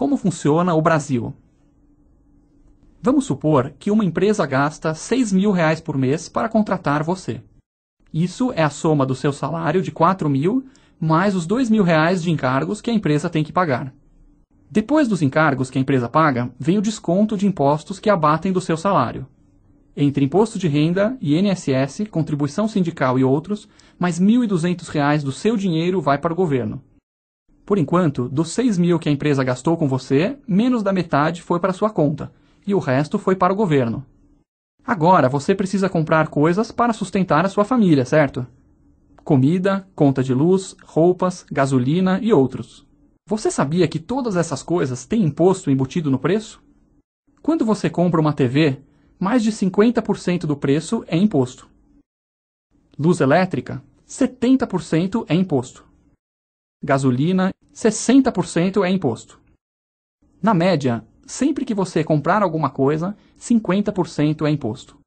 Como funciona o Brasil? Vamos supor que uma empresa gasta seis mil reais por mês para contratar você. Isso é a soma do seu salário de quatro mil mais os dois mil reais de encargos que a empresa tem que pagar. Depois dos encargos que a empresa paga, vem o desconto de impostos que abatem do seu salário. Entre imposto de renda, INSS, contribuição sindical e outros, mais R$ 1.200 do seu dinheiro vai para o governo. Por enquanto, dos 6 mil que a empresa gastou com você, menos da metade foi para sua conta e o resto foi para o governo. Agora você precisa comprar coisas para sustentar a sua família, certo? Comida, conta de luz, roupas, gasolina e outros. Você sabia que todas essas coisas têm imposto embutido no preço? Quando você compra uma TV, mais de 50% do preço é imposto. Luz elétrica, 70% é imposto gasolina, 60% é imposto. Na média, sempre que você comprar alguma coisa, 50% é imposto.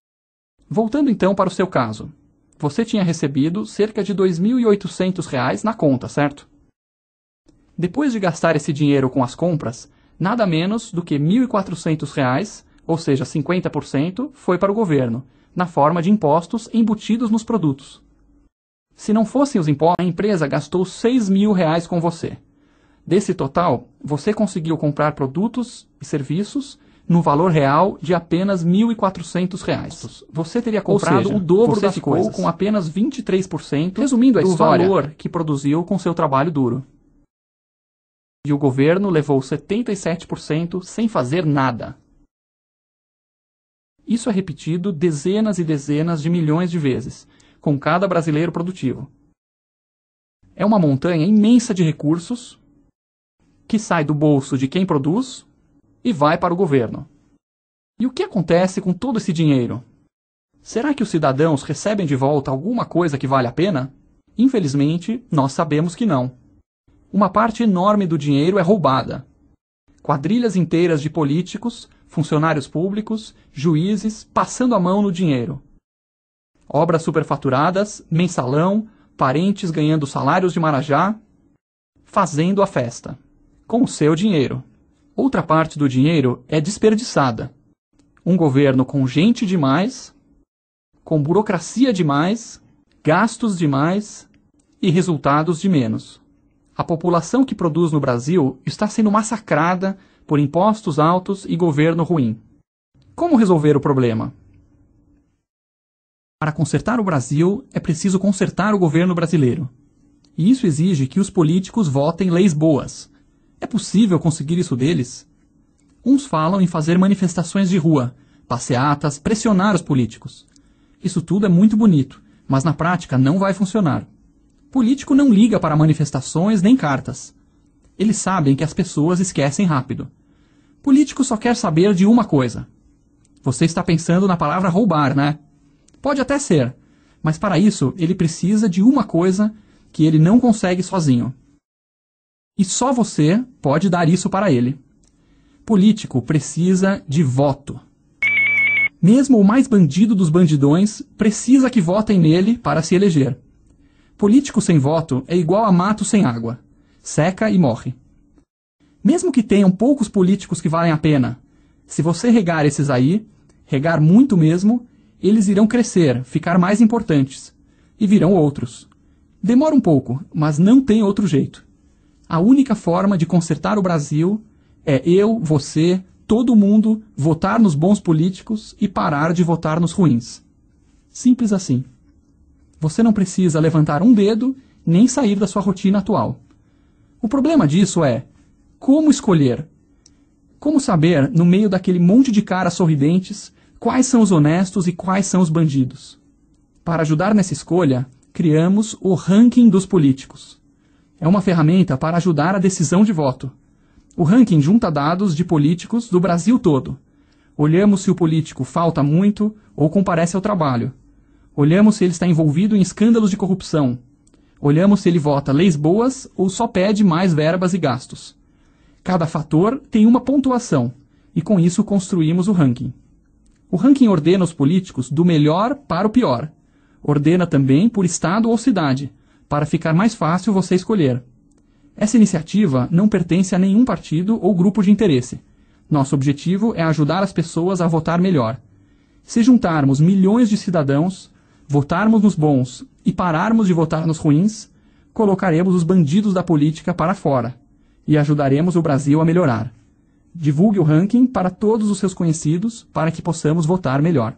Voltando então para o seu caso. Você tinha recebido cerca de R$ 2.800 na conta, certo? Depois de gastar esse dinheiro com as compras, nada menos do que R$ 1.400, ou seja, 50%, foi para o governo, na forma de impostos embutidos nos produtos. Se não fossem os impostos, a empresa gastou 6 mil reais com você. Desse total, você conseguiu comprar produtos e serviços no valor real de apenas R$ reais. Você teria comprado seja, o dobro das ficou coisas. com apenas 23%, resumindo a do história, valor que produziu com seu trabalho duro. E o governo levou 77% sem fazer nada. Isso é repetido dezenas e dezenas de milhões de vezes com cada brasileiro produtivo. É uma montanha imensa de recursos que sai do bolso de quem produz e vai para o governo. E o que acontece com todo esse dinheiro? Será que os cidadãos recebem de volta alguma coisa que vale a pena? Infelizmente, nós sabemos que não. Uma parte enorme do dinheiro é roubada. Quadrilhas inteiras de políticos, funcionários públicos, juízes passando a mão no dinheiro obras superfaturadas, mensalão, parentes ganhando salários de Marajá, fazendo a festa, com o seu dinheiro. Outra parte do dinheiro é desperdiçada. Um governo com gente demais, com burocracia demais, gastos demais e resultados de menos. A população que produz no Brasil está sendo massacrada por impostos altos e governo ruim. Como resolver o problema? Para consertar o Brasil, é preciso consertar o governo brasileiro. E isso exige que os políticos votem leis boas. É possível conseguir isso deles? Uns falam em fazer manifestações de rua, passeatas, pressionar os políticos. Isso tudo é muito bonito, mas na prática não vai funcionar. Político não liga para manifestações nem cartas. Eles sabem que as pessoas esquecem rápido. Político só quer saber de uma coisa. Você está pensando na palavra roubar, né? Pode até ser, mas para isso ele precisa de uma coisa que ele não consegue sozinho. E só você pode dar isso para ele. Político precisa de voto. Mesmo o mais bandido dos bandidões precisa que votem nele para se eleger. Político sem voto é igual a mato sem água. Seca e morre. Mesmo que tenham poucos políticos que valem a pena, se você regar esses aí, regar muito mesmo, eles irão crescer, ficar mais importantes. E virão outros. Demora um pouco, mas não tem outro jeito. A única forma de consertar o Brasil é eu, você, todo mundo votar nos bons políticos e parar de votar nos ruins. Simples assim. Você não precisa levantar um dedo nem sair da sua rotina atual. O problema disso é como escolher? Como saber, no meio daquele monte de caras sorridentes, Quais são os honestos e quais são os bandidos? Para ajudar nessa escolha, criamos o ranking dos políticos. É uma ferramenta para ajudar a decisão de voto. O ranking junta dados de políticos do Brasil todo. Olhamos se o político falta muito ou comparece ao trabalho. Olhamos se ele está envolvido em escândalos de corrupção. Olhamos se ele vota leis boas ou só pede mais verbas e gastos. Cada fator tem uma pontuação, e com isso construímos o ranking. O ranking ordena os políticos do melhor para o pior. Ordena também por estado ou cidade, para ficar mais fácil você escolher. Essa iniciativa não pertence a nenhum partido ou grupo de interesse. Nosso objetivo é ajudar as pessoas a votar melhor. Se juntarmos milhões de cidadãos, votarmos nos bons e pararmos de votar nos ruins, colocaremos os bandidos da política para fora e ajudaremos o Brasil a melhorar. Divulgue o ranking para todos os seus conhecidos para que possamos votar melhor.